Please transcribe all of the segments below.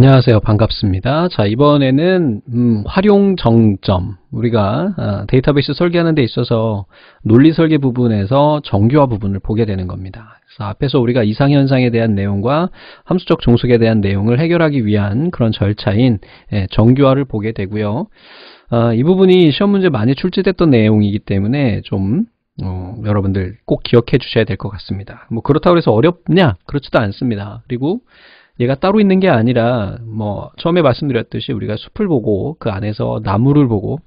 안녕하세요. 반갑습니다. 자, 이번에는 음, 활용 정점. 우리가 아, 데이터베이스 설계하는 데 있어서 논리 설계 부분에서 정규화 부분을 보게 되는 겁니다. 그래서 앞에서 우리가 이상 현상에 대한 내용과 함수적 종속에 대한 내용을 해결하기 위한 그런 절차인 예, 정규화를 보게 되고요. 아, 이 부분이 시험 문제 많이 출제됐던 내용이기 때문에 좀 어, 여러분들 꼭 기억해 주셔야 될 것 같습니다. 뭐 그렇다고 해서 어렵냐? 그렇지도 않습니다. 그리고 얘가 따로 있는 게 아니라 뭐 처음에 말씀드렸듯이 우리가 숲을 보고 그 안에서 나무를 보고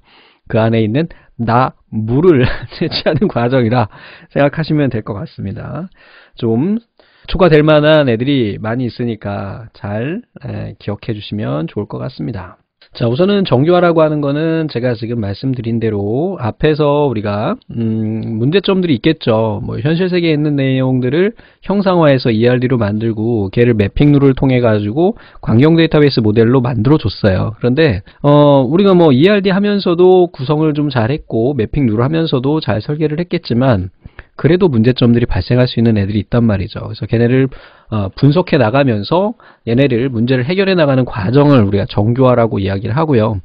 그 안에 있는 나, 물을 채취하는 과정이라 생각하시면 될 것 같습니다. 좀초과될 만한 애들이 많이 있으니까 잘 기억해 주시면 좋을 것 같습니다. 자 우선은 정규화라고 하는 거는 제가 지금 말씀드린 대로 앞에서 우리가 음, 문제점들이 있겠죠. 뭐 현실 세계에 있는 내용들을 형상화해서 ERD로 만들고 걔를 매핑 룰을 통해 가지고 광경 데이터베이스 모델로 만들어 줬어요. 그런데 어, 우리가 뭐 ERD 하면서도 구성을 좀 잘했고 매핑 룰 하면서도 잘 설계를 했겠지만 그래도 문제점들이 발생할 수 있는 애들이 있단 말이죠. 그래서 걔네를 어, 분석해 나가면서 얘네를 문제를 해결해 나가는 과정을 우리가 정교화라고 이야기를 하고요.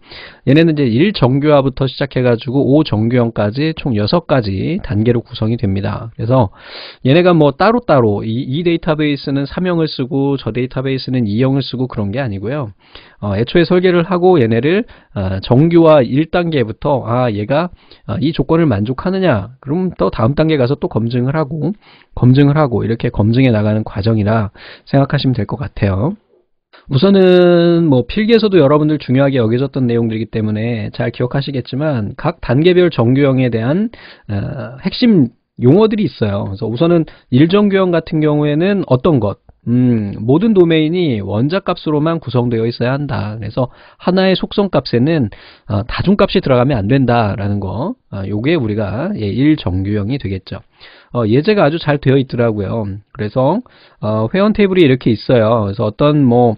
얘네는 이제 1 정교화부터 시작해가지고 5 정교형까지 총 6가지 단계로 구성이 됩니다. 그래서 얘네가 뭐 따로따로 이, 이 데이터베이스는 3형을 쓰고 저 데이터베이스는 2형을 쓰고 그런 게 아니고요. 어, 애초에 설계를 하고 얘네를 어, 정교화 1단계부터 아 얘가 어, 이 조건을 만족하느냐 그럼 또 다음 단계 가서 또 검증을 하고 검증을 하고 이렇게 검증해 나가는 과정이라 생각하시면 될 것 같아요. 우선은 뭐 필기에서도 여러분들 중요하게 여겨졌던 내용들이기 때문에 잘 기억하시겠지만 각 단계별 정규형에 대한 어, 핵심 용어들이 있어요. 그래서 우선은 일정규형 같은 경우에는 어떤 것, 음, 모든 도메인이 원자값으로만 구성되어 있어야 한다. 그래서 하나의 속성값에는 어, 다중값이 들어가면 안 된다라는 거. 이 어, 요게 우리가 예, 일정규형이 되겠죠. 어, 예제가 아주 잘 되어 있더라고요. 그래서 어, 회원 테이블이 이렇게 있어요. 그래서 어떤 뭐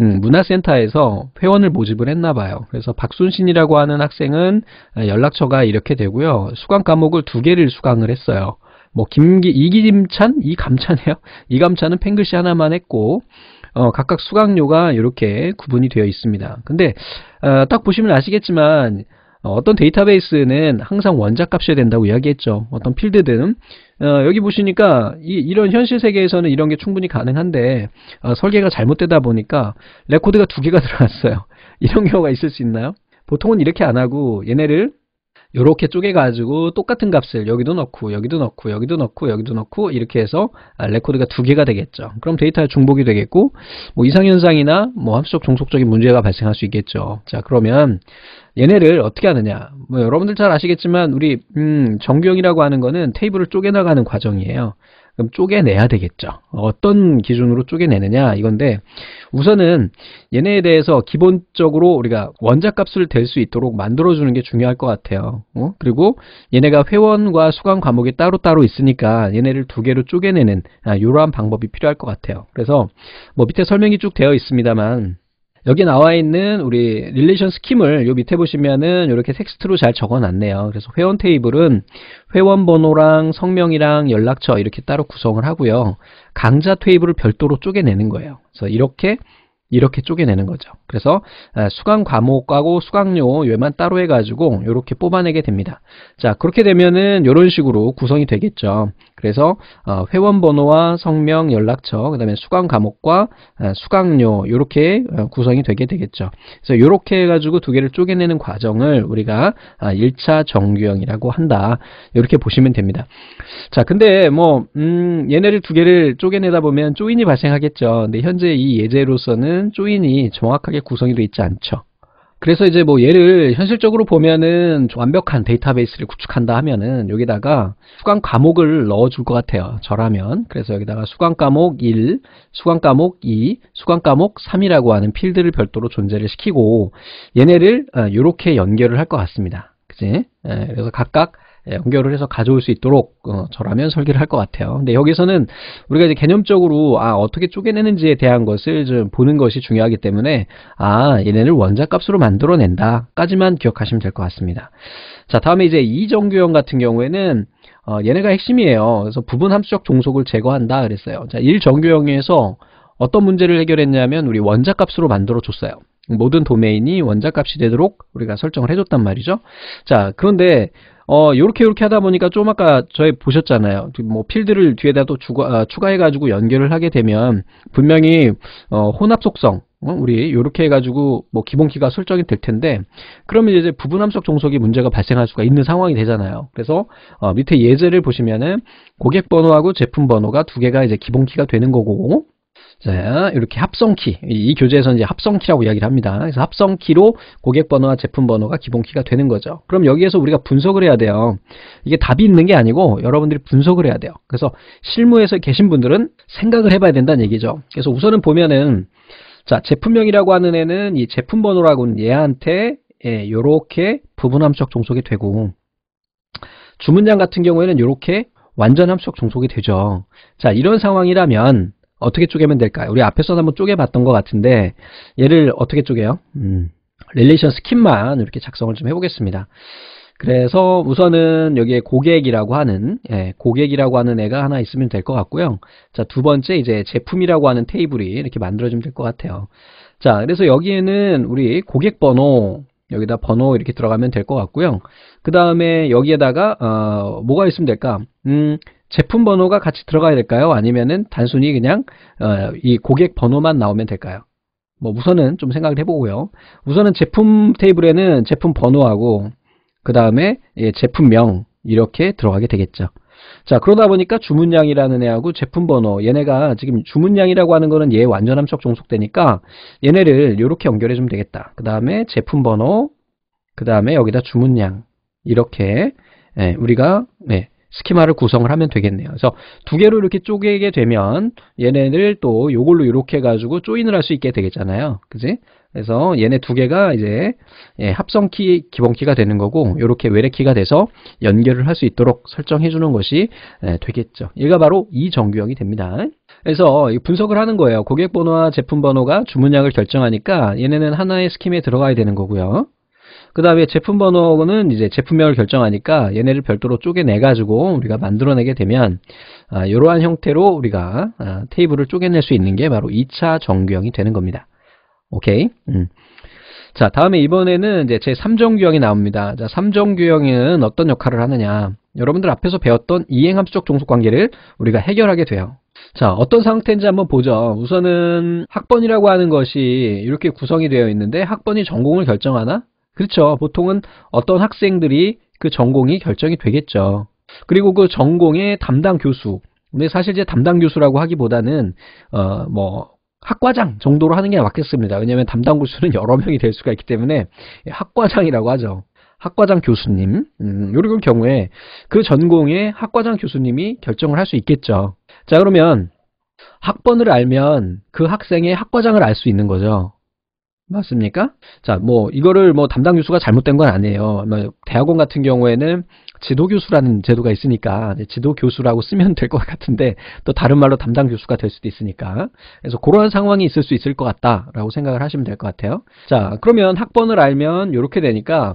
음, 문화센터에서 회원을 모집을 했나 봐요. 그래서 박순신이라고 하는 학생은 아, 연락처가 이렇게 되고요. 수강 과목을 두 개를 수강을 했어요. 뭐 김기 이기림찬 이감찬이요. 이감찬은 팽글씨 하나만 했고 어, 각각 수강료가 이렇게 구분이 되어 있습니다. 근데 어, 딱 보시면 아시겠지만 어, 어떤 데이터베이스는 항상 원자값이어야 된다고 이야기했죠. 어떤 필드든 어, 여기 보시니까 이, 런 현실 세계에서는 이런 게 충분히 가능한데 어, 설계가 잘못되다 보니까 레코드가 두 개가 들어갔어요. 이런 경우가 있을 수 있나요? 보통은 이렇게 안 하고 얘네를 이렇게 쪼개가지고 똑같은 값을 여기도 넣고 여기도 넣고 여기도 넣고 여기도 넣고 이렇게 해서 아, 레코드가 두 개가 되겠죠. 그럼 데이터 의 중복이 되겠고 뭐 이상현상이나 뭐 함수적 종속적인 문제가 발생할 수 있겠죠. 자 그러면 얘네를 어떻게 하느냐 뭐 여러분들 잘 아시겠지만 우리 음, 정규형이라고 하는 거는 테이블을 쪼개나가는 과정이에요. 그럼 쪼개내야 되겠죠. 어떤 기준으로 쪼개내느냐 이건데 우선은 얘네에 대해서 기본적으로 우리가 원자값을 댈 수 있도록 만들어주는 게 중요할 것 같아요. 어? 그리고 얘네가 회원과 수강 과목이 따로따로 있으니까 얘네를 두 개로 쪼개내는 아, 이러한 방법이 필요할 것 같아요. 그래서 뭐 밑에 설명이 쭉 되어 있습니다만 여기 나와 있는 우리 릴레이션 스킴을 요 밑에 보시면은 이렇게 텍스트로 잘 적어놨네요. 그래서 회원 테이블은 회원 번호랑 성명이랑 연락처 이렇게 따로 구성을 하고요. 강좌 테이블을 별도로 쪼개내는 거예요. 그래서 이렇게 이렇게 쪼개내는 거죠. 그래서 아, 수강 과목하고 수강료 외만 따로 해가지고 이렇게 뽑아내게 됩니다. 자 그렇게 되면은 이런 식으로 구성이 되겠죠. 그래서 어, 회원 번호와 성명, 연락처, 그 다음에 수강 과목과 어, 수강료 이렇게 어, 구성이 되게 되겠죠. 그래서 이렇게 해가지고 두 개를 쪼개내는 과정을 우리가 1차 아, 정규형이라고 한다. 이렇게 보시면 됩니다. 자, 근데 뭐 음, 얘네를 두 개를 쪼개내다 보면 조인이 발생하겠죠. 근데 현재 이 예제로서는 조인이 정확하게 구성이 되어 있지 않죠. 그래서 이제 뭐 얘를 현실적으로 보면은 완벽한 데이터베이스를 구축한다 하면은 여기다가 수강 과목을 넣어줄 것 같아요. 저라면. 그래서 여기다가 수강 과목 1, 수강 과목 2, 수강 과목 3이라고 하는 필드를 별도로 존재를 시키고 얘네를 이렇게 어, 연결을 할 것 같습니다. 그치? 예, 그래서 각각 예, 연결을 해서 가져올 수 있도록 어, 저라면 설계를 할 것 같아요. 근데 여기서는 우리가 이제 개념적으로 아 어떻게 쪼개내는지에 대한 것을 좀 보는 것이 중요하기 때문에 아 얘네를 원자값으로 만들어낸다까지만 기억하시면 될 것 같습니다. 자 다음에 이제 이정규형 같은 경우에는 어, 얘네가 핵심이에요. 그래서 부분 함수적 종속을 제거한다 그랬어요. 자 1정규형에서 어떤 문제를 해결했냐면 우리 원자값으로 만들어줬어요. 모든 도메인이 원자값이 되도록 우리가 설정을 해줬단 말이죠. 자, 그런데 어, 요렇게 요렇게 하다 보니까 좀 아까 저희 보셨잖아요. 뭐 필드를 뒤에다 또 추가, 아, 추가해가지고 연결을 하게 되면 분명히 어, 혼합 속성 어? 우리 요렇게 해가지고 뭐 기본키가 설정이 될 텐데 그러면 이제 부분함수 종속이 문제가 발생할 수가 있는 상황이 되잖아요. 그래서 어, 밑에 예제를 보시면은 고객 번호하고 제품 번호가 두 개가 이제 기본키가 되는 거고 자, 이렇게 합성키. 이, 교재에서 이제 합성키라고 이야기를 합니다. 그래서 합성키로 고객 번호와 제품 번호가 기본 키가 되는 거죠. 그럼 여기에서 우리가 분석을 해야 돼요. 이게 답이 있는 게 아니고 여러분들이 분석을 해야 돼요. 그래서 실무에서 계신 분들은 생각을 해봐야 된다는 얘기죠. 그래서 우선은 보면은 자, 제품명이라고 하는 애는 이 제품 번호라고는 얘한테 예, 요렇게 부분 함수적 종속이 되고 주문장 같은 경우에는 요렇게 완전 함수적 종속이 되죠. 자, 이런 상황이라면 어떻게 쪼개면 될까요? 우리 앞에서 도 한번 쪼개봤던 것 같은데 얘를 어떻게 쪼개요? 음, 릴레이션 스킨만 이렇게 작성을 좀 해보겠습니다. 그래서 우선은 여기에 고객이라고 하는 예, 고객이라고 하는 애가 하나 있으면 될 것 같고요. 자두 번째 이제 제품이라고 하는 테이블이 이렇게 만들어지면 될 것 같아요. 자 그래서 여기에는 우리 고객 번호 여기다 번호 이렇게 들어가면 될 것 같고요. 그 다음에 여기에다가 어, 뭐가 있으면 될까? 음, 제품 번호가 같이 들어가야 될까요? 아니면은 단순히 그냥 어, 이 고객 번호만 나오면 될까요? 뭐 우선은 좀 생각을 해보고요. 우선은 제품 테이블에는 제품 번호하고 그 다음에 예, 제품명 이렇게 들어가게 되겠죠. 자 그러다 보니까 주문량이라는 애하고 제품 번호 얘네가 지금 주문량이라고 하는 거는 얘 완전 함축 종속되니까 얘네를 이렇게 연결해 주면 되겠다. 그 다음에 제품 번호 그 다음에 여기다 주문량 이렇게 예, 우리가 예, 스키마를 구성을 하면 되겠네요. 그래서 두 개로 이렇게 쪼개게 되면 얘네를 또 요걸로 이렇게 해 가지고 조인을 할 수 있게 되겠잖아요. 그지? 그래서 얘네 두 개가 이제 예, 합성키 기본키가 되는 거고 요렇게 외래키가 돼서 연결을 할 수 있도록 설정해 주는 것이 예, 되겠죠. 얘가 바로 이 정규형이 됩니다. 그래서 분석을 하는 거예요. 고객 번호와 제품 번호가 주문량을 결정하니까 얘네는 하나의 스킨에 들어가야 되는 거고요. 그 다음에 제품 번호는 이제 제품명을 결정하니까 얘네를 별도로 쪼개내 가지고 우리가 만들어내게 되면 아, 이러한 형태로 우리가 아, 테이블을 쪼개낼 수 있는 게 바로 2차 정규형이 되는 겁니다. 오케이. 음. 자 다음에 이번에는 이제 제 3정규형이 나옵니다. 자 3정규형은 어떤 역할을 하느냐 여러분들 앞에서 배웠던 이행함수적 종속관계를 우리가 해결하게 돼요. 자 어떤 상태인지 한번 보죠. 우선은 학번이라고 하는 것이 이렇게 구성이 되어 있는데 학번이 전공을 결정하나 그렇죠. 보통은 어떤 학생들이 그 전공이 결정이 되겠죠. 그리고 그 전공의 담당 교수. 근데 사실 이제 담당 교수라고 하기보다는 어 뭐 학과장 정도로 하는 게 맞겠습니다. 왜냐하면 담당 교수는 여러 명이 될 수가 있기 때문에 예, 학과장이라고 하죠. 학과장 교수님 음, 이런 경우에 그 전공의 학과장 교수님이 결정을 할 수 있겠죠. 자 그러면 학번을 알면 그 학생의 학과장을 알 수 있는 거죠. 맞습니까? 자, 뭐 이거를 뭐 담당 교수가 잘못된 건 아니에요. 뭐 대학원 같은 경우에는 지도 교수라는 제도가 있으니까 지도 교수라고 쓰면 될 것 같은데 또 다른 말로 담당 교수가 될 수도 있으니까 그래서 그런 상황이 있을 수 있을 것 같다라고 생각을 하시면 될 것 같아요. 자, 그러면 학번을 알면 이렇게 되니까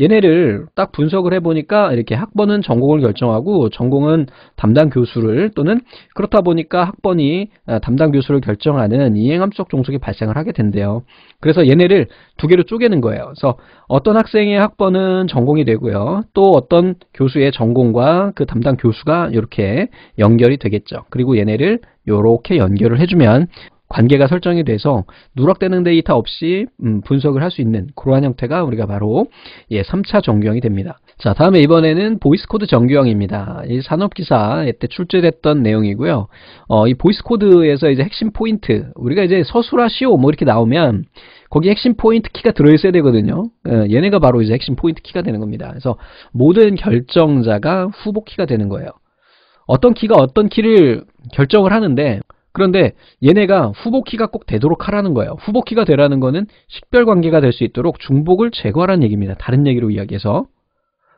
얘네를 딱 분석을 해보니까 이렇게 학번은 전공을 결정하고 전공은 담당 교수를 또는 그렇다 보니까 학번이 아, 담당 교수를 결정하는 이행함수적 종속이 발생을 하게 된대요. 그래서 얘네를 두 개로 쪼개는 거예요. 그래서 어떤 학생의 학번은 전공이 되고요. 또 어떤 교수의 전공과 그 담당 교수가 이렇게 연결이 되겠죠. 그리고 얘네를 이렇게 연결을 해주면 관계가 설정이 돼서 누락되는 데이터 없이 음, 분석을 할 수 있는 그러한 형태가 우리가 바로 예, 3차 정규형이 됩니다. 자, 다음에 이번에는 보이스코드 정규형입니다. 이 산업기사 때 출제됐던 내용이고요. 어, 이 보이스코드에서 이제 핵심 포인트, 우리가 이제 서술하시오 뭐 이렇게 나오면 거기 핵심 포인트 키가 들어있어야 되거든요. 예, 얘네가 바로 이제 핵심 포인트 키가 되는 겁니다. 그래서 모든 결정자가 후보 키가 되는 거예요. 어떤 키가 어떤 키를 결정을 하는데 그런데 얘네가 후보키가 꼭 되도록 하라는 거예요. 후보키가 되라는 거는 식별 관계가 될 수 있도록 중복을 제거하라는 얘기입니다. 다른 얘기로 이야기해서.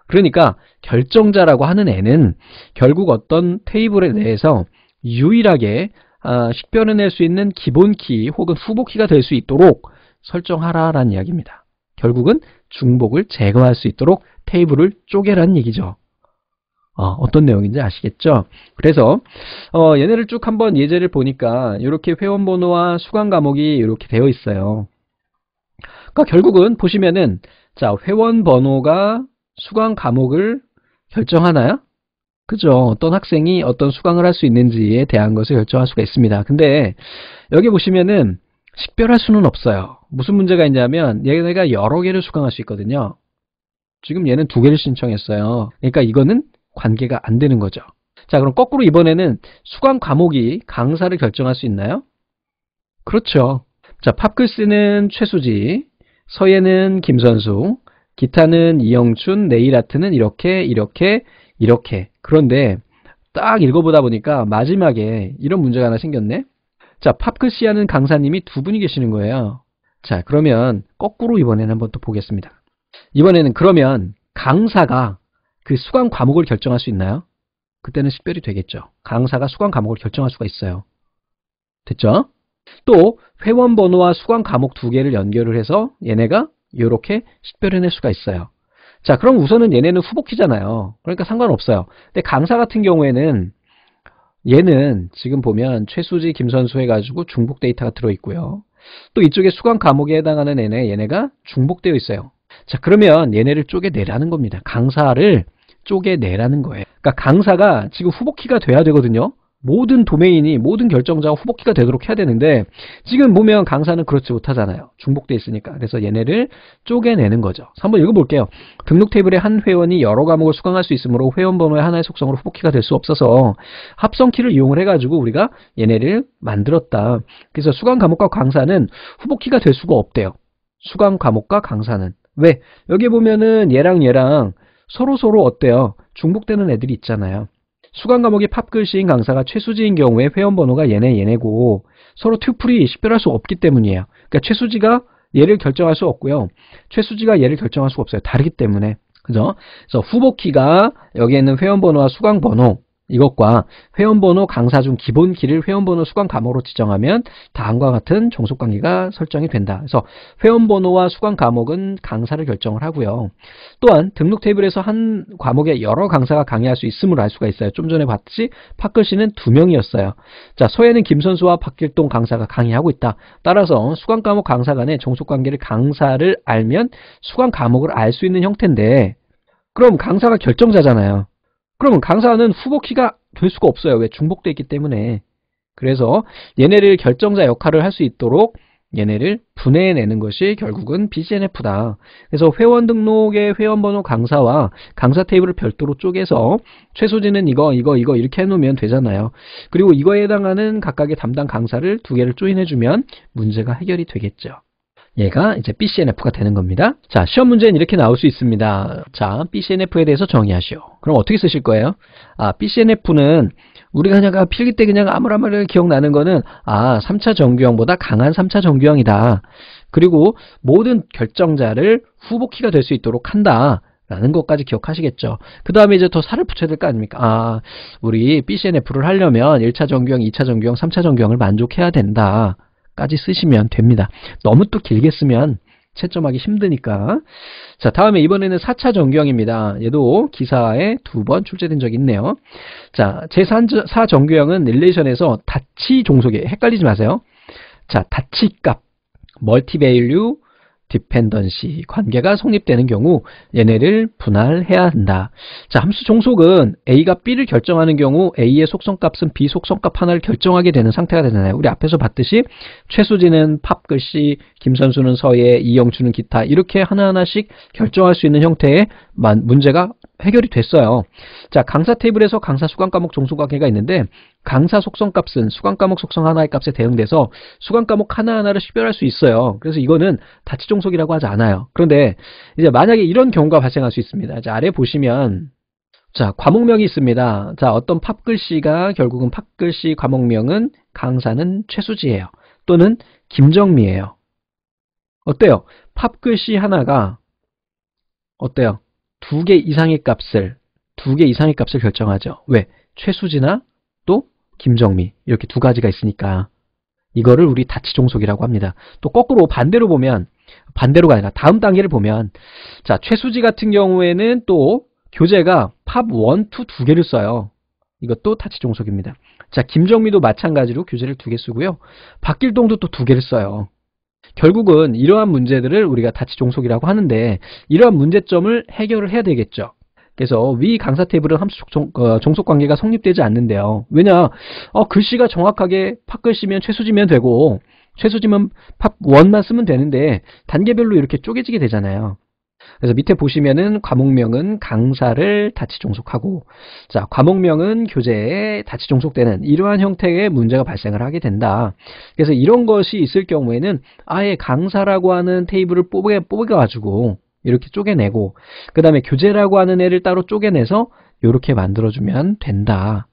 그러니까 결정자라고 하는 애는 결국 어떤 테이블에 대해서 유일하게 아, 식별을낼 수 있는 기본키 혹은 후보키가 될 수 있도록 설정하라라는 이야기입니다. 결국은 중복을 제거할 수 있도록 테이블을 쪼개라는 얘기죠. 어, 떤 내용인지 아시겠죠? 그래서 어, 얘네를 쭉 한번 예제를 보니까 이렇게 회원 번호와 수강 과목이 이렇게 되어 있어요. 그러니까 결국은 보시면은 자 회원 번호가 수강 과목을 결정하나요? 그죠? 어떤 학생이 어떤 수강을 할 수 있는지에 대한 것을 결정할 수가 있습니다. 근데 여기 보시면은 식별할 수는 없어요. 무슨 문제가 있냐면 얘네가 여러 개를 수강할 수 있거든요. 지금 얘는 두 개를 신청했어요. 그러니까 이거는 관계가 안 되는 거죠. 자 그럼 거꾸로 이번에는 수강 과목이 강사를 결정할 수 있나요? 그렇죠. 자 팝글스는 최수지, 서예는 김선수, 기타는 이영춘, 네일아트는 이렇게 이렇게 이렇게 그런데 딱 읽어보다 보니까 마지막에 이런 문제가 하나 생겼네. 자, 팝글씨 하는 강사님이 두 분이 계시는 거예요. 자, 그러면 거꾸로 이번에는 한번 또 보겠습니다. 이번에는 그러면 강사가 그 수강 과목을 결정할 수 있나요? 그때는 식별이 되겠죠. 강사가 수강 과목을 결정할 수가 있어요. 됐죠? 또 회원 번호와 수강 과목 두 개를 연결을 해서 얘네가 이렇게 식별해낼 수가 있어요. 자, 그럼 우선은 얘네는 후복키잖아요. 그러니까 상관없어요. 근데 강사 같은 경우에는 얘는 지금 보면 최수지, 김선수 해가지고 중복 데이터가 들어있고요. 또 이쪽에 수강 과목에 해당하는 얘네, 얘네가 중복되어 있어요. 자, 그러면 얘네를 쪼개내라는 겁니다. 강사를 쪼개내라는 거예요. 그러니까 강사가 지금 후보키가 돼야 되거든요. 모든 도메인이 모든 결정자가 후보키가 되도록 해야 되는데 지금 보면 강사는 그렇지 못하잖아요. 중복돼 있으니까. 그래서 얘네를 쪼개내는 거죠. 한번 읽어볼게요. 등록 테이블에한 회원이 여러 과목을 수강할 수 있으므로 회원 번호의 하나의 속성으로 후보키가 될 수 없어서 합성키를 이용을 해가지고 우리가 얘네를 만들었다. 그래서 수강 과목과 강사는 후보키가 될 수가 없대요. 수강 과목과 강사는. 왜? 여기 보면은 얘랑 얘랑 서로 서로 어때요? 중복되는 애들이 있잖아요. 수강 과목이 팝글씨인 강사가 최수지인 경우에 회원 번호가 얘네 얘네고 서로 튜플이 식별할 수 없기 때문이에요. 그러니까 최수지가 얘를 결정할 수 없고요. 최수지가 얘를 결정할 수가 없어요. 다르기 때문에. 그죠? 그래서 후보키가 여기에 있는 회원 번호와 수강 번호 이것과 회원번호 강사 중 기본키를 회원번호 수강 과목으로 지정하면 다음과 같은 종속관계가 설정이 된다. 그래서 회원번호와 수강 과목은 강사를 결정을 하고요. 또한 등록 테이블에서 한 과목에 여러 강사가 강의할 수 있음을 알 수가 있어요. 좀 전에 봤듯이 파클 씨는 두 명이었어요. 자, 서해는 김선수와 박길동 강사가 강의하고 있다. 따라서 수강 과목 강사 간의 종속관계를 강사를 알면 수강 과목을 알 수 있는 형태인데 그럼 강사가 결정자잖아요. 그러면 강사는 후보 키가 될 수가 없어요. 왜? 중복되어 있기 때문에. 그래서 얘네를 결정자 역할을 할 수 있도록 얘네를 분해해내는 것이 결국은 b g n f 다 그래서 회원 등록의 회원번호 강사와 강사 테이블을 별도로 쪼개서 최소진은 이거, 이거, 이거 이렇게 해놓으면 되잖아요. 그리고 이거에 해당하는 각각의 담당 강사를 두 개를 조인해주면 문제가 해결이 되겠죠. 얘가 이제 BCNF가 되는 겁니다. 자, 시험 문제는 이렇게 나올 수 있습니다. 자, BCNF에 대해서 정의하시오. 그럼 어떻게 쓰실 거예요? 아, BCNF는 우리가 그냥 필기 때 그냥 아무라무를 기억나는 거는 아, 3차 정규형보다 강한 3차 정규형이다. 그리고 모든 결정자를 후복키가 될 수 있도록 한다. 라는 것까지 기억하시겠죠. 그 다음에 이제 더 살을 붙여야 될 거 아닙니까? 아, 우리 BCNF를 하려면 1차 정규형, 2차 정규형, 3차 정규형을 만족해야 된다. 까지 쓰시면 됩니다. 너무 또 길게 쓰면 채점하기 힘드니까 자 다음에 이번에는 4차 정규형입니다. 얘도 기사에 두 번 출제된 적이 있네요. 자 제4 정규형은 릴레이션에서 다치 종속에 헷갈리지 마세요. 자 다치 값, 멀티베일류, 디펜던시 관계가 성립되는 경우 얘네를 분할해야 한다. 자, 함수 종속은 A가 B를 결정하는 경우 A의 속성값은 B 속성값 하나를 결정하게 되는 상태가 되잖아요. 우리 앞에서 봤듯이 최수진은 팝글씨, 김선수는 서예, 이영주은 기타 이렇게 하나하나씩 결정할 수 있는 형태의 문제가 해결이 됐어요. 자, 강사 테이블에서 강사 수강 과목 종속 관계가 있는데 강사 속성 값은 수강 과목 속성 하나의 값에 대응돼서 수강 과목 하나하나를 식별할 수 있어요. 그래서 이거는 다치 종속이라고 하지 않아요. 그런데 이제 만약에 이런 경우가 발생할 수 있습니다. 자, 아래 보시면 자, 과목명이 있습니다. 자, 어떤 팝글씨가 결국은 팝글씨 과목명은 강사는 최수지예요. 또는 김정미예요. 어때요? 팝글씨 하나가 어때요? 두개 이상의 값을 두 개 이상의 값을 결정하죠. 왜? 최수지나 또 김정미 이렇게 두 가지가 있으니까 이거를 우리 다치종속이라고 합니다. 또 거꾸로 반대로 보면 반대로가 아니라 다음 단계를 보면 자 최수지 같은 경우에는 또 교재가 팝 1, 2 두 개를 써요. 이것도 다치종속입니다자 김정미도 마찬가지로 교재를 두 개 쓰고요. 박길동도 또 두 개를 써요. 결국은 이러한 문제들을 우리가 다치종속이라고 하는데 이러한 문제점을 해결을 해야 되겠죠. 그래서 위 강사 테이블은 함수 종, 어, 속 관계가 성립되지 않는데요. 왜냐? 어, 글씨가 정확하게 팟글씨면 최수지면 되고 최수지면 팝원만 쓰면 되는데 단계별로 이렇게 쪼개지게 되잖아요. 그래서 밑에 보시면은 과목명은 강사를 다치 종속하고 자 과목명은 교재에 다치 종속되는 이러한 형태의 문제가 발생을 하게 된다. 그래서 이런 것이 있을 경우에는 아예 강사라고 하는 테이블을 뽑아, 뽑아가지고 이렇게 쪼개내고 그 다음에 교재라고 하는 애를 따로 쪼개내서 이렇게 만들어주면 된다.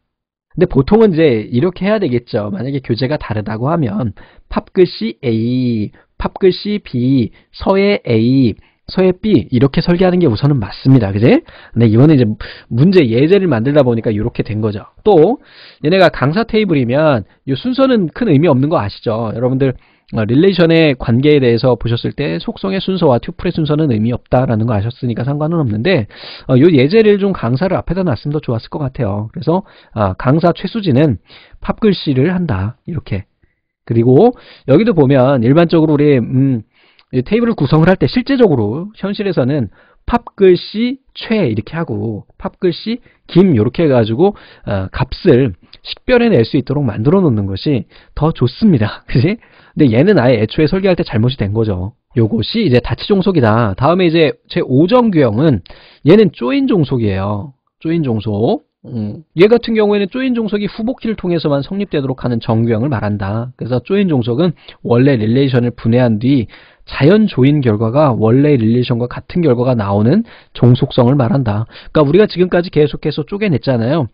근데 보통은 이제 이렇게 해야 되겠죠. 만약에 교재가 다르다고 하면 팝글씨 A, 팝글씨 B, 서예 A, 서의 B 이렇게 설계하는 게 우선은 맞습니다. 그지? 근데 이번에 이제 문제 예제를 만들다 보니까 이렇게 된 거죠. 또 얘네가 강사 테이블이면 이 순서는 큰 의미 없는 거 아시죠? 여러분들 어, 릴레이션의 관계에 대해서 보셨을 때 속성의 순서와 튜플의 순서는 의미 없다라는 거 아셨으니까 상관은 없는데 이 어, 예제를 좀 강사를 앞에다 놨으면 더 좋았을 것 같아요. 그래서 아, 강사 최수진은 팝글씨를 한다. 이렇게 그리고 여기도 보면 일반적으로 우리 음, 테이블을 구성을 할 때 실제적으로 현실에서는 팝글씨 최 이렇게 하고 팝글씨 김 이렇게 해가지고 어, 값을 식별해낼 수 있도록 만들어 놓는 것이 더 좋습니다. 그지? 근데 얘는 아예 애초에 설계할 때 잘못이 된 거죠. 요것이 이제 다치종속이다. 다음에 이제 제5정 규형은 얘는 쪼인 종속이에요. 쪼인 종속. 음, 얘 같은 경우에는 조인 종속이 후복기를 통해서만 성립되도록 하는 정규형을 말한다. 그래서 조인 종속은 원래 릴레이션을 분해한 뒤 자연 조인 결과가 원래 릴레이션과 같은 결과가 나오는 종속성을 말한다. 그러니까 우리가 지금까지 계속해서 쪼개냈잖아요.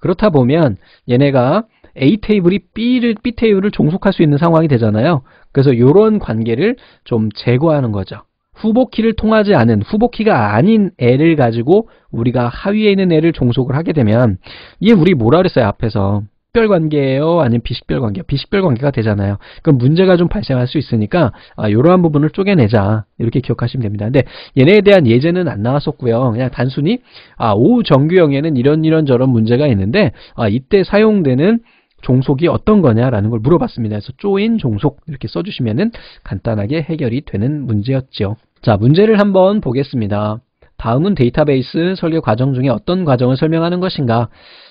그렇다 보면 얘네가 A 테이블이 B를 B 테이블을 종속할 수 있는 상황이 되잖아요. 그래서 이런 관계를 좀 제거하는 거죠. 후보키를 통하지 않은 후보키가 아닌 애를 가지고 우리가 하위에 있는 애를 종속을 하게 되면 이게 우리 뭐라 그랬어요 앞에서 특별 관계예요 아니면 비식별 관계 비식별 관계가 되잖아요 그럼 문제가 좀 발생할 수 있으니까 아, 이러한 부분을 쪼개내자 이렇게 기억하시면 됩니다 근데 얘네에 대한 예제는 안 나왔었고요 그냥 단순히 아 오후 정규형에는 이런 이런 저런 문제가 있는데 아 이때 사용되는 종속이 어떤 거냐라는 걸 물어봤습니다. 그래서 쪼인 종속 이렇게 써주시면 간단하게 해결이 되는 문제였죠. 자, 문제를 한번 보겠습니다. 다음은 데이터베이스 설계 과정 중에 어떤 과정을 설명하는 것인가?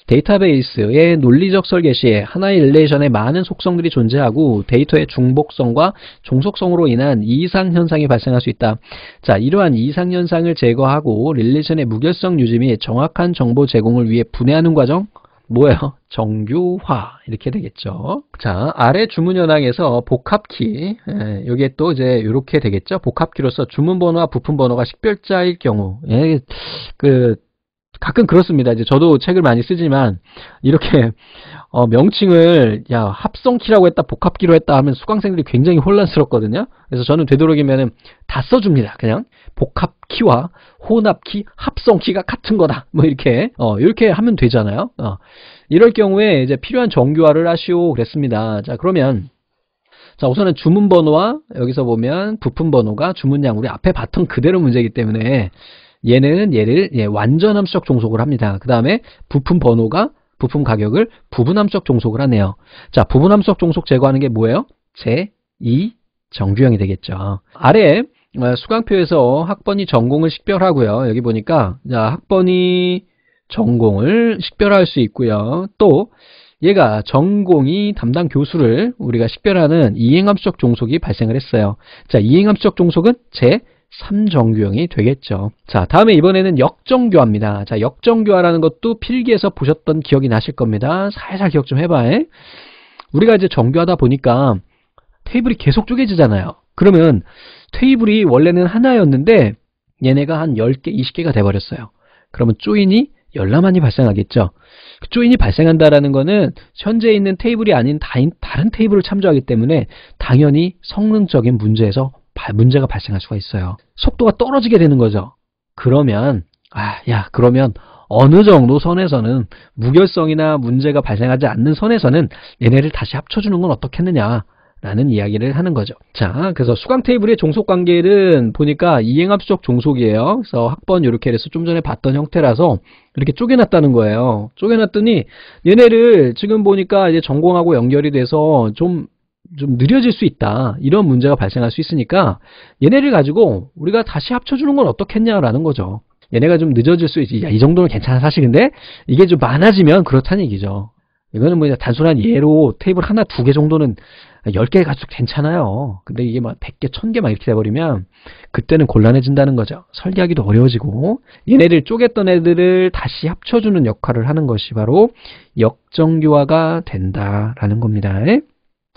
데이터베이스의 논리적 설계 시에 하나의 릴레이션에 많은 속성들이 존재하고 데이터의 중복성과 종속성으로 인한 이상 현상이 발생할 수 있다. 자, 이러한 이상 현상을 제거하고 릴레이션의 무결성 유지 및 정확한 정보 제공을 위해 분해하는 과정 뭐예요? 정규화 이렇게 되겠죠. 자 아래 주문 현황에서 복합키 예, 이게 또 이제 이렇게 되겠죠. 복합키로서 주문 번호와 부품 번호가 식별자일 경우 예, 그 가끔 그렇습니다. 이제 저도 책을 많이 쓰지만 이렇게 어, 명칭을 야 합성키라고 했다 복합키로 했다 하면 수강생들이 굉장히 혼란스럽거든요. 그래서 저는 되도록이면 다 써줍니다. 그냥 복합키와 혼합키, 합성키가 같은 거다. 뭐 이렇게 어, 이렇게 하면 되잖아요. 어, 이럴 경우에 이제 필요한 정교화를 하시오 그랬습니다. 자 그러면 자 우선은 주문 번호와 여기서 보면 부품 번호가 주문량 우리 앞에 봤던 그대로 문제이기 때문에 얘는 얘를 예, 완전 함수적 종속을 합니다. 그 다음에 부품 번호가 부품 가격을 부분함수적 종속을 하네요. 자, 부분함수적 종속 제거하는 게 뭐예요? 제2 정규형이 되겠죠. 아래 어, 수강표에서 학번이 전공을 식별하고요. 여기 보니까 자, 학번이 전공을 식별할 수 있고요. 또 얘가 전공이 담당 교수를 우리가 식별하는 이행함수적 종속이 발생을 했어요. 자, 이행함수적 종속은 제 3정교형이 되겠죠. 자, 다음에 이번에는 역정교화입니다 자, 역정교화라는 것도 필기에서 보셨던 기억이 나실 겁니다. 살살 기억 좀 해봐. 에? 우리가 이제 정교하다 보니까 테이블이 계속 쪼개지잖아요. 그러면 테이블이 원래는 하나였는데 얘네가 한 10개, 20개가 돼버렸어요. 그러면 쪼인이 열나만이 발생하겠죠. 그 쪼인이 발생한다라는 거는 현재 있는 테이블이 아닌 다인, 다른 테이블을 참조하기 때문에 당연히 성능적인 문제에서 문제가 발생할 수가 있어요. 속도가 떨어지게 되는 거죠. 그러면 아, 야, 그러면 어느 정도 선에서는 무결성이나 문제가 발생하지 않는 선에서는 얘네를 다시 합쳐주는 건 어떻겠느냐 라는 이야기를 하는 거죠. 자, 그래서 수강 테이블의 종속 관계는 보니까 이행합수적 종속이에요. 그래서 학번 이렇게 해서 좀 전에 봤던 형태라서 이렇게 쪼개놨다는 거예요. 쪼개놨더니 얘네를 지금 보니까 이제 전공하고 연결이 돼서 좀좀 느려질 수 있다 이런 문제가 발생할 수 있으니까 얘네를 가지고 우리가 다시 합쳐주는 건 어떻겠냐라는 거죠 얘네가 좀 늦어질 수 있지 야, 이 정도는 괜찮아 사실 근데 이게 좀 많아지면 그렇다는 얘기죠 이거는 뭐 단순한 예로 테이블 하나 두 개 정도는 1 0개 가지고 괜찮아요 근데 이게 막 100개 1000개 막 이렇게 돼버리면 그때는 곤란해진다는 거죠 설계하기도 어려워지고 얘네를 쪼갰던 애들을 다시 합쳐주는 역할을 하는 것이 바로 역정교화가 된다라는 겁니다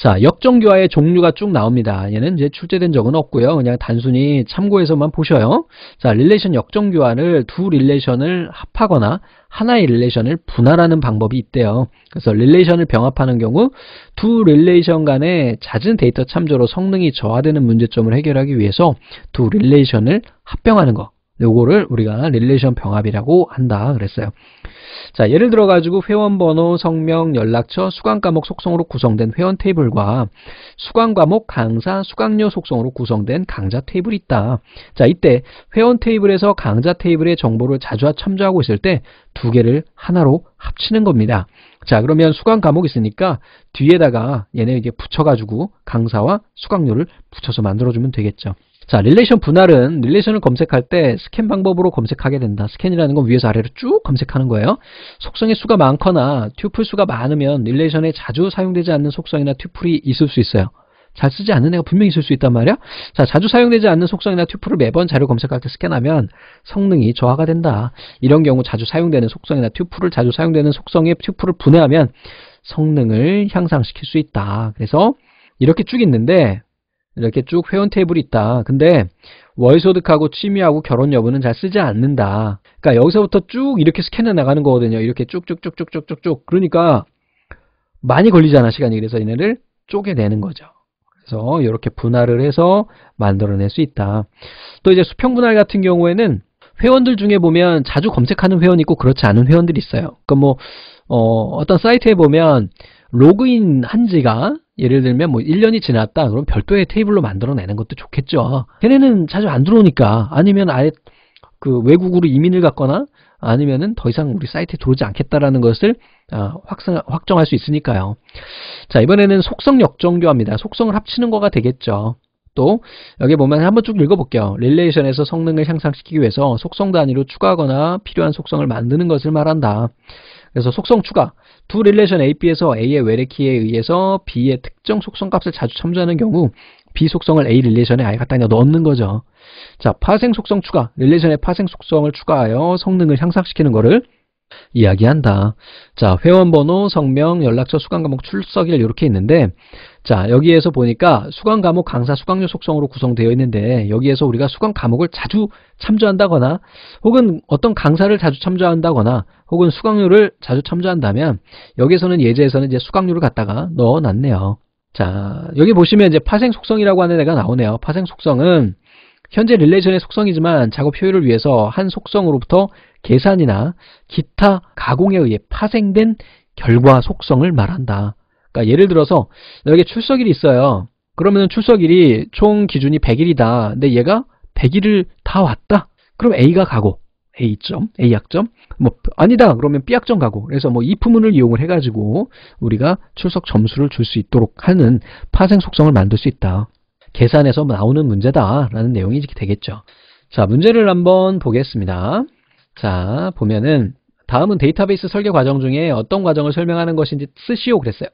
자, 역정교화의 종류가 쭉 나옵니다. 얘는 이제 출제된 적은 없고요. 그냥 단순히 참고해서만 보셔요. 자, 릴레이션 역정교화를 두 릴레이션을 합하거나 하나의 릴레이션을 분할하는 방법이 있대요. 그래서 릴레이션을 병합하는 경우 두 릴레이션 간의 잦은 데이터 참조로 성능이 저하되는 문제점을 해결하기 위해서 두 릴레이션을 합병하는 것. 요거를 우리가 릴레이션 병합이라고 한다 그랬어요. 자, 예를 들어 가지고 회원 번호, 성명, 연락처, 수강 과목 속성으로 구성된 회원 테이블과 수강 과목, 강사, 수강료 속성으로 구성된 강좌 테이블이 있다. 자, 이때 회원 테이블에서 강좌 테이블의 정보를 자주 참조하고 있을 때 두 개를 하나로 합치는 겁니다. 자, 그러면 수강 과목 있으니까 뒤에다가 얘네 이게 붙여 가지고 강사와 수강료를 붙여서 만들어 주면 되겠죠. 자, 릴레이션 분할은 릴레이션을 검색할 때 스캔 방법으로 검색하게 된다. 스캔이라는 건 위에서 아래로 쭉 검색하는 거예요. 속성의 수가 많거나 튜플 수가 많으면 릴레이션에 자주 사용되지 않는 속성이나 튜플이 있을 수 있어요. 잘 쓰지 않는 애가 분명히 있을 수 있단 말이야. 자, 자주 사용되지 않는 속성이나 튜플을 매번 자료 검색할 때 스캔하면 성능이 저하가 된다. 이런 경우 자주 사용되는 속성이나 튜플을 자주 사용되는 속성의 튜플을 분해하면 성능을 향상시킬 수 있다. 그래서 이렇게 쭉 있는데 이렇게 쭉 회원 테이블이 있다. 근데 월소득하고 취미하고 결혼 여부는 잘 쓰지 않는다. 그러니까 여기서부터 쭉 이렇게 스캔해 나가는 거거든요. 이렇게 쭉 쭉쭉 쭉 쭉 쭉 쭉. 그러니까 많이 걸리잖아, 시간이. 그래서 얘네를 쪼개내는 거죠. 그래서 이렇게 분할을 해서 만들어낼 수 있다. 또 이제 수평 분할 같은 경우에는 회원들 중에 보면 자주 검색하는 회원이 있고 그렇지 않은 회원들이 있어요. 그러니까 뭐 어, 어떤 사이트에 보면 로그인 한지가 예를 들면 뭐 1년이 지났다 그럼 별도의 테이블로 만들어내는 것도 좋겠죠 걔네는 자주 안 들어오니까 아니면 아예 그 외국으로 이민을 갔거나 아니면은 더 이상 우리 사이트에 들어오지 않겠다라는 것을 아, 확성, 확정할 수 있으니까요 자 이번에는 속성 역정교합니다 속성을 합치는 거가 되겠죠 또 여기 보면 한번 쭉 읽어볼게요. 릴레이션에서 성능을 향상시키기 위해서 속성 단위로 추가하거나 필요한 속성을 만드는 것을 말한다. 그래서 속성 추가 두 릴레이션 a p 에서 A의 외래키에 의해서 B의 특정 속성 값을 자주 참조하는 경우 B 속성을 A 릴레이션에 아예 갖다 넣는 거죠. 자, 파생 속성 추가 릴레이션에 파생 속성을 추가하여 성능을 향상시키는 거를 이야기한다. 자, 회원번호, 성명, 연락처, 수강과목 출석일 이렇게 있는데 자 여기에서 보니까 수강 과목 강사 수강료 속성으로 구성되어 있는데 여기에서 우리가 수강 과목을 자주 참조한다거나 혹은 어떤 강사를 자주 참조한다거나 혹은 수강료를 자주 참조한다면 여기에서는 예제에서는 이제 수강료를 갖다가 넣어놨네요. 자 여기 보시면 이제 파생 속성이라고 하는 애가 나오네요. 파생 속성은 현재 릴레이션의 속성이지만 작업 효율을 위해서 한 속성으로부터 계산이나 기타 가공에 의해 파생된 결과 속성을 말한다. 그러니까 예를 들어서 여기 출석일이 있어요. 그러면 출석일이 총 기준이 100일이다. 근데 얘가 100일을 다 왔다. 그럼 A가 가고 A 점, A 약점, 뭐 아니다 그러면 B 약점 가고 그래서 뭐이 부문을 이용을 해가지고 우리가 출석 점수를 줄 수 있도록 하는 파생 속성을 만들 수 있다. 계산해서 나오는 문제다라는 내용이 되겠죠. 자 문제를 한번 보겠습니다. 자 보면은 다음은 데이터베이스 설계 과정 중에 어떤 과정을 설명하는 것인지 쓰시오 그랬어요.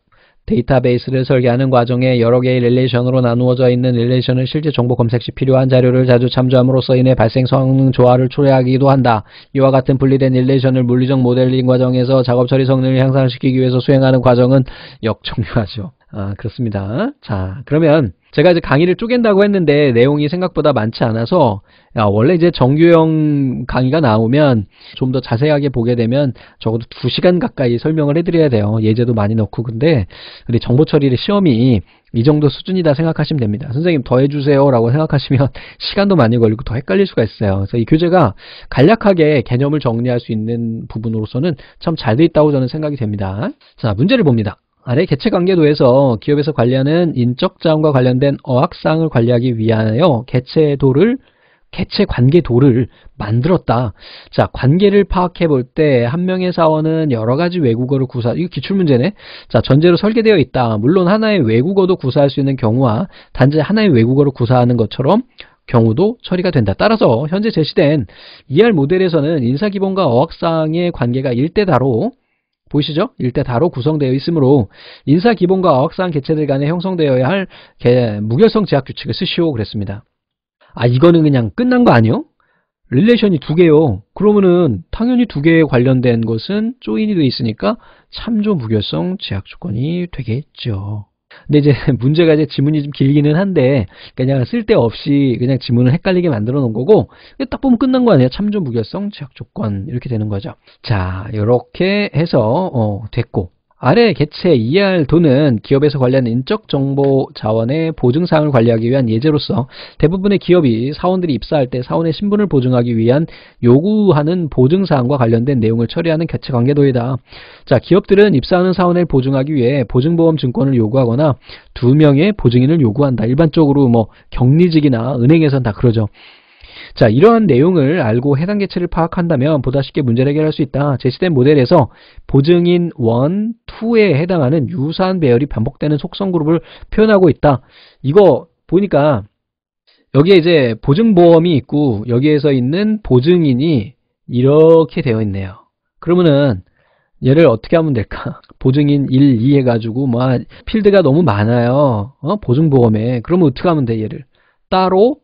데이터베이스를 설계하는 과정에 여러 개의 릴레이션으로 나누어져 있는 릴레이션을 실제 정보 검색 시 필요한 자료를 자주 참조함으로써 인해 발생 성능 조화를 초래하기도 한다. 이와 같은 분리된 릴레이션을 물리적 모델링 과정에서 작업 처리 성능을 향상시키기 위해서 수행하는 과정은 역종료하죠. 아, 그렇습니다. 자, 그러면 제가 이제 강의를 쪼갠다고 했는데 내용이 생각보다 많지 않아서 야, 원래 이제 정규형 강의가 나오면 좀 더 자세하게 보게 되면 적어도 2시간 가까이 설명을 해드려야 돼요. 예제도 많이 넣고 근데 우리 정보 처리의 시험이 이 정도 수준이다 생각하시면 됩니다. 선생님 더 해주세요 라고 생각하시면 시간도 많이 걸리고 더 헷갈릴 수가 있어요. 그래서 이 교재가 간략하게 개념을 정리할 수 있는 부분으로서는 참 잘 돼 있다고 저는 생각이 됩니다. 자, 문제를 봅니다. 아래 개체 관계도에서 기업에서 관리하는 인적 자원과 관련된 어학상을 관리하기 위하여 개체도를 개체 관계도를 만들었다. 자, 관계를 파악해 볼 때 한 명의 사원은 여러 가지 외국어를 구사 이거 기출 문제네. 자, 전제로 설계되어 있다. 물론 하나의 외국어도 구사할 수 있는 경우와 단지 하나의 외국어를 구사하는 것처럼 경우도 처리가 된다. 따라서 현재 제시된 ER 모델에서는 인사기본과 어학상의 관계가 일대다로 보이시죠? 일대4로 구성되어 있으므로 인사 기본과 어학상 개체들 간에 형성되어야 할 개, 무결성 제약 규칙을 쓰시오 그랬습니다. 아 이거는 그냥 끝난 거 아니요? 릴레이션이 두 개요. 그러면은 당연히 두 개에 관련된 것은 조인이 돼 있으니까 참조 무결성 제약 조건이 되겠죠. 근데 이제 문제가 이제 지문이 좀 길기는 한데 그냥 쓸데없이 그냥 지문을 헷갈리게 만들어 놓은 거고 딱 보면 끝난 거 아니에요. 참조 무결성 제약 조건 이렇게 되는 거죠. 자 이렇게 해서 어, 됐고 아래 개체 ER 도는 기업에서 관련 인적정보 자원의 보증사항을 관리하기 위한 예제로서 대부분의 기업이 사원들이 입사할 때 사원의 신분을 보증하기 위한 요구하는 보증사항과 관련된 내용을 처리하는 개체 관계도이다. 자, 기업들은 입사하는 사원을 보증하기 위해 보증보험 증권을 요구하거나 두 명의 보증인을 요구한다. 일반적으로 뭐 격리직이나 은행에선 다 그러죠. 자, 이러한 내용을 알고 해당 개체를 파악한다면 보다 쉽게 문제를 해결할 수 있다. 제시된 모델에서 보증인 1, 2에 해당하는 유사한 배열이 반복되는 속성 그룹을 표현하고 있다. 이거 보니까 여기에 이제 보증보험이 있고 여기에서 있는 보증인이 이렇게 되어 있네요. 그러면은 얘를 어떻게 하면 될까? 보증인 1, 2 해가지고 뭐 필드가 너무 많아요. 어? 보증보험에. 그러면 어떻게 하면 돼 얘를? 따로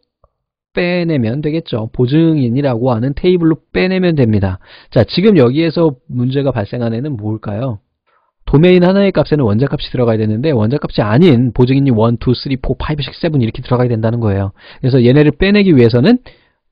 빼내면 되겠죠. 보증인이라고 하는 테이블로 빼내면 됩니다. 자, 지금 여기에서 문제가 발생한 애는 뭘까요? 도메인 하나의 값에는 원자값이 들어가야 되는데 원자값이 아닌 보증인이 1, 2, 3, 4, 5, 6, 7 이렇게 들어가야 된다는 거예요. 그래서 얘네를 빼내기 위해서는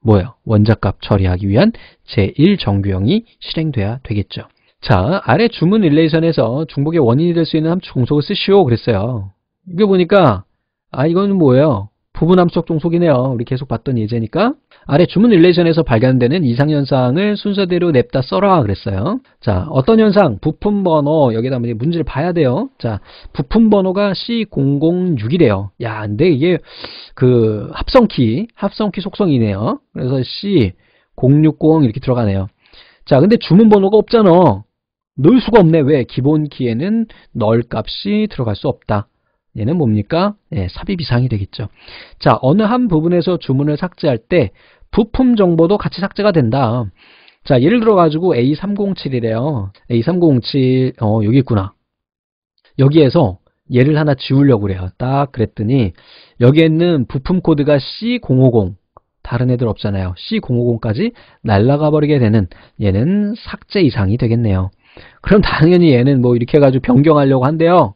뭐예요? 원자값 처리하기 위한 제1정규형이 실행돼야 되겠죠. 자, 아래 주문 릴레이션에서 중복의 원인이 될 수 있는 함수 공속을 쓰시오 그랬어요. 이게 보니까 아 이건 뭐예요? 부분함수 종속이네요. 우리 계속 봤던 예제니까. 아래 주문 릴레이션에서 발견되는 이상현상을 순서대로 냅다 써라 그랬어요. 자, 어떤 현상? 부품 번호, 여기다 문제를 봐야 돼요. 자, 부품 번호가 C006이래요. 야, 근데 이게 그 합성키, 합성키 속성이네요. 그래서 C060 이렇게 들어가네요. 자, 근데 주문 번호가 없잖아. 넣을 수가 없네. 왜? 기본 키에는 널 값이 들어갈 수 없다. 얘는 뭡니까? 예, 삽입 이상이 되겠죠. 자, 어느 한 부분에서 주문을 삭제할 때 부품 정보도 같이 삭제가 된다. 자, 예를 들어가지고 a 3 0 7이래요 A3007, 어, 여기 있구나. 여기에서 얘를 하나 지우려고 그래요. 딱 그랬더니 여기에 있는 부품 코드가 C050 다른 애들 없잖아요. C050까지 날라가 버리게 되는 얘는 삭제 이상이 되겠네요. 그럼 당연히 얘는 뭐 이렇게 해가지고 변경하려고 한대요.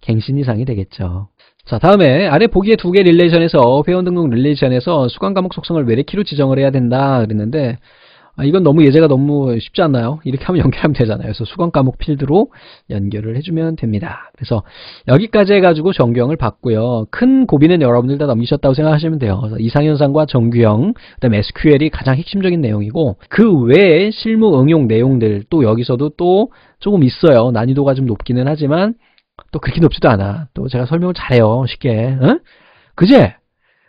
갱신 이상이 되겠죠. 자 다음에 아래 보기에 두 개 릴레이션에서 회원 등록 릴레이션에서 수강 과목 속성을 외래키로 지정을 해야 된다 그랬는데 아, 이건 너무 예제가 너무 쉽지 않나요? 이렇게 하면 연결하면 되잖아요. 그래서 수강 과목 필드로 연결을 해주면 됩니다. 그래서 여기까지 해가지고 정규형을 봤고요. 큰 고비는 여러분들 다 넘기셨다고 생각하시면 돼요. 그래서 이상현상과 정규형, 그다음 SQL이 가장 핵심적인 내용이고 그 외에 실무 응용 내용들 또 여기서도 또 조금 있어요. 난이도가 좀 높기는 하지만 또 그렇게 높지도 않아. 또 제가 설명을 잘해요. 쉽게. 어? 그제?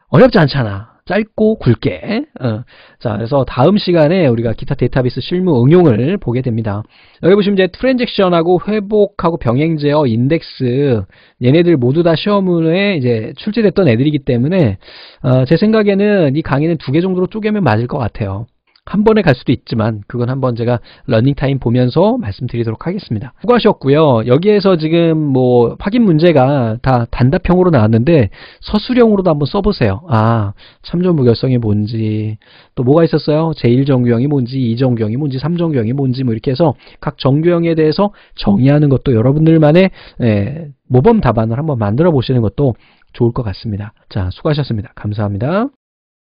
어렵지 않잖아. 짧고 굵게. 어. 자, 그래서 다음 시간에 우리가 기타 데이터베이스 실무 응용을 보게 됩니다. 여기 보시면 이제 트랜잭션하고 회복하고 병행제어, 인덱스 얘네들 모두 다 시험에 이제 출제됐던 애들이기 때문에 어, 제 생각에는 이 강의는 두 개 정도로 쪼개면 맞을 것 같아요. 한 번에 갈 수도 있지만 그건 한 번 제가 러닝타임 보면서 말씀드리도록 하겠습니다. 수고하셨고요. 여기에서 지금 뭐 확인 문제가 다 단답형으로 나왔는데 서술형으로도 한번 써보세요. 아, 참조 무결성이 뭔지 또 뭐가 있었어요? 제1정규형이 뭔지, 2정규형이 뭔지, 3정규형이 뭔지 뭐 이렇게 해서 각 정규형에 대해서 정의하는 것도 여러분들만의 예, 모범 답안을 한번 만들어 보시는 것도 좋을 것 같습니다. 자, 수고하셨습니다. 감사합니다.